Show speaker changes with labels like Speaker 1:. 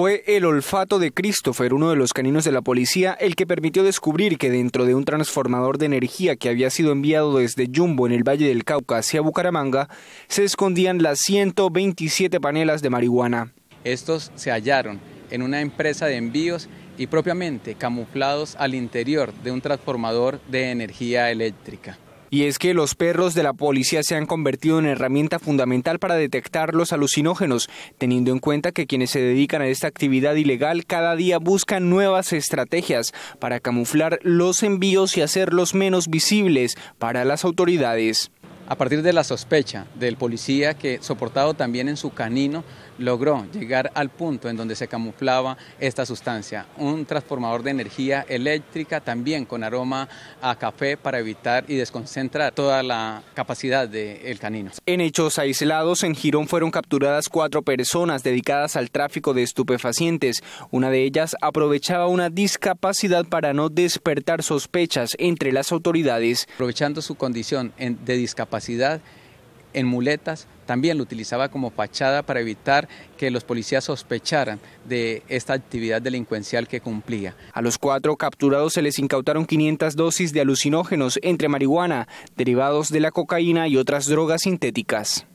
Speaker 1: Fue el olfato de Christopher, uno de los caninos de la policía, el que permitió descubrir que dentro de un transformador de energía que había sido enviado desde Jumbo en el Valle del Cauca hacia Bucaramanga, se escondían las 127 panelas de marihuana.
Speaker 2: Estos se hallaron en una empresa de envíos y propiamente camuflados al
Speaker 1: interior de un transformador de energía eléctrica. Y es que los perros de la policía se han convertido en herramienta fundamental para detectar los alucinógenos, teniendo en cuenta que quienes se dedican a esta actividad ilegal cada día buscan nuevas estrategias para camuflar los envíos y hacerlos menos visibles para las autoridades a
Speaker 2: partir de la sospecha del policía que, soportado también en su canino, logró llegar al punto en donde se camuflaba esta sustancia, un transformador de energía eléctrica también con aroma a café para evitar y desconcentrar toda la capacidad del canino.
Speaker 1: En hechos aislados en Girón fueron capturadas cuatro personas dedicadas al tráfico de estupefacientes. Una de ellas aprovechaba una discapacidad para no despertar sospechas entre las autoridades. Aprovechando su condición de discapacidad,
Speaker 2: en muletas, también lo utilizaba como fachada para evitar que los policías
Speaker 1: sospecharan de esta actividad delincuencial que cumplía. A los cuatro capturados se les incautaron 500 dosis de alucinógenos entre marihuana, derivados de la cocaína y otras drogas sintéticas.